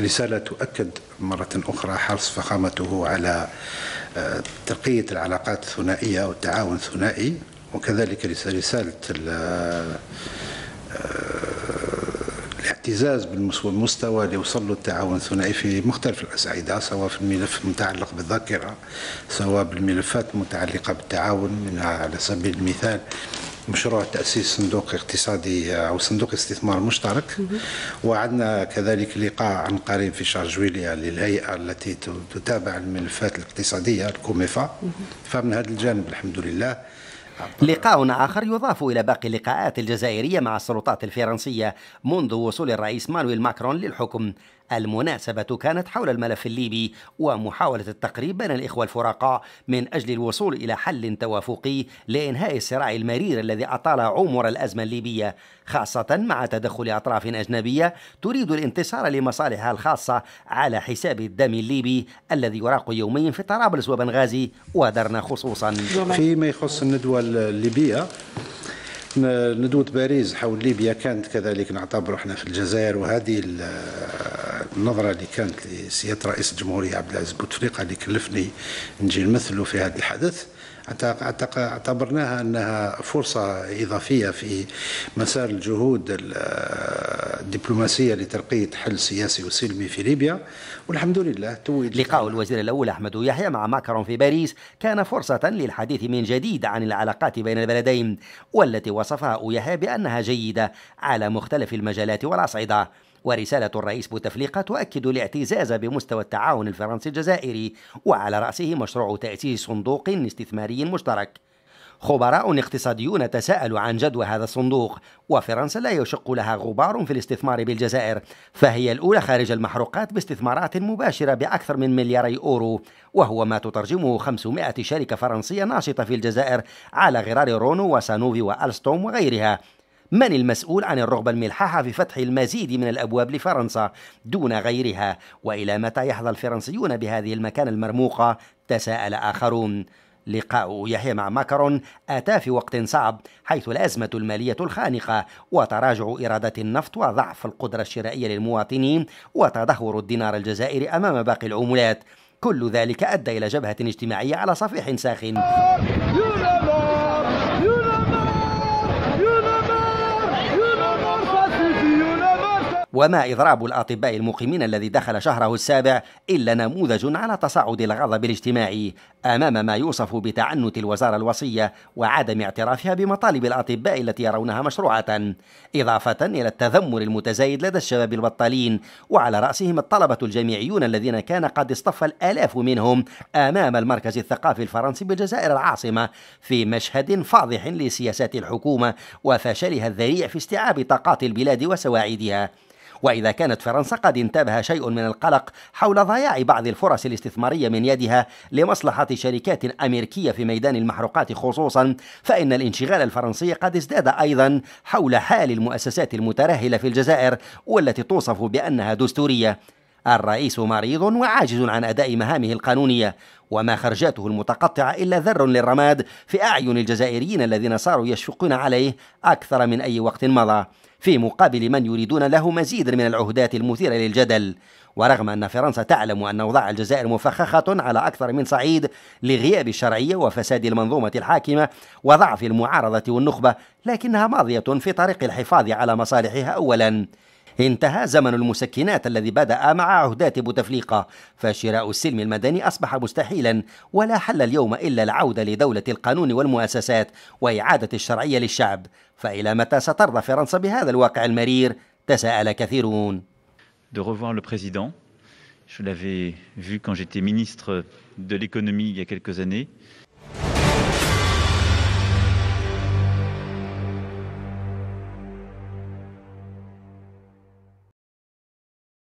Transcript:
رسالة تؤكد مرة أخرى حرص فخامته على آه، ترقية العلاقات الثنائية والتعاون الثنائي وكذلك رسالة آه، آه، الاعتزاز بالمستوى اللي وصل التعاون الثنائي في مختلف الأسعدة سواء في الملف المتعلق بالذاكرة سواء بالملفات المتعلقة بالتعاون منها على سبيل المثال مشروع تأسيس صندوق اقتصادي أو صندوق استثمار مشترك وعندنا كذلك لقاء عن قريب في شهر جويليا للهيئة التي تتابع الملفات الاقتصادية الكوميفا فمن هذا الجانب الحمد لله لقاء آخر يضاف إلى باقي اللقاءات الجزائرية مع السلطات الفرنسية منذ وصول الرئيس مانويل ماكرون للحكم المناسبة كانت حول الملف الليبي ومحاولة التقريب بين الإخوة الفرقاء من أجل الوصول إلى حل توافقي لإنهاء الصراع المرير الذي أطال عمر الأزمة الليبية خاصة مع تدخل أطراف أجنبية تريد الانتصار لمصالحها الخاصة على حساب الدم الليبي الذي يراق يوميا في طرابلس وبنغازي ودرنا خصوصا فيما يخص الندوة الليبية ندوة باريس حول ليبيا كانت كذلك نعتبر احنا في الجزائر وهذه النظره اللي كانت لسياده رئيس الجمهوريه عبد العزيز بوتفليقه اللي كلفني نجي نمثله في هذا الحدث اعتبرناها انها فرصه اضافيه في مسار الجهود الدبلوماسيه لترقيه حل سياسي وسلمي في ليبيا والحمد لله توج لقاء الوزير الاول احمد يحيى مع ماكرون في باريس كان فرصه للحديث من جديد عن العلاقات بين البلدين والتي وصفها يحيى بانها جيده على مختلف المجالات والاصعده ورسالة الرئيس بوتفليقة تؤكد الاعتزاز بمستوى التعاون الفرنسي الجزائري وعلى رأسه مشروع تأسيس صندوق استثماري مشترك خبراء اقتصاديون تساءلوا عن جدوى هذا الصندوق وفرنسا لا يشق لها غبار في الاستثمار بالجزائر فهي الأولى خارج المحروقات باستثمارات مباشرة بأكثر من ملياري أورو وهو ما تترجمه 500 شركة فرنسية ناشطة في الجزائر على غرار رونو وسانوفي وألستوم وغيرها من المسؤول عن الرغبة الملححة في فتح المزيد من الأبواب لفرنسا دون غيرها وإلى متى يحظى الفرنسيون بهذه المكانة المرموقة تساءل آخرون لقاء يحيى مع ماكرون أتى في وقت صعب حيث الأزمة المالية الخانقة وتراجع إيرادات النفط وضعف القدرة الشرائية للمواطنين وتدهور الدينار الجزائري أمام باقي العملات كل ذلك أدى إلى جبهة اجتماعية على صفيح ساخن وما إضراب الأطباء المقيمين الذي دخل شهره السابع إلا نموذج على تصاعد الغضب الاجتماعي أمام ما يوصف بتعنت الوزارة الوصية وعدم اعترافها بمطالب الأطباء التي يرونها مشروعة إضافة إلى التذمر المتزايد لدى الشباب البطالين وعلى رأسهم الطلبة الجامعيون الذين كان قد اصطف الآلاف منهم أمام المركز الثقافي الفرنسي بالجزائر العاصمة في مشهد فاضح لسياسات الحكومة وفشلها الذريع في استيعاب طاقات البلاد وسواعدها وإذا كانت فرنسا قد انتابها شيء من القلق حول ضياع بعض الفرص الاستثمارية من يدها لمصلحة شركات أمريكية في ميدان المحروقات خصوصا فإن الانشغال الفرنسي قد ازداد أيضا حول حال المؤسسات المترهلة في الجزائر والتي توصف بأنها دستورية الرئيس مريض وعاجز عن أداء مهامه القانونية وما خرجاته المتقطعة إلا ذر للرماد في أعين الجزائريين الذين صاروا يشفقون عليه أكثر من أي وقت مضى في مقابل من يريدون له مزيد من العهدات المثيرة للجدل ورغم أن فرنسا تعلم أن أوضاع الجزائر مفخخة على أكثر من صعيد لغياب الشرعية وفساد المنظومة الحاكمة وضعف المعارضة والنخبة لكنها ماضية في طريق الحفاظ على مصالحها أولاً انتهى زمن المسكنات الذي بدأ مع عهدات بوتفليقة فشراء السلم المدني أصبح مستحيلا ولا حل اليوم إلا العودة لدولة القانون والمؤسسات وإعادة الشرعية للشعب فإلى متى سترضى فرنسا بهذا الواقع المرير تساءل كثيرون De revoir le président, je l'avais vu quand j'étais ministre de l'économie il y a quelques années.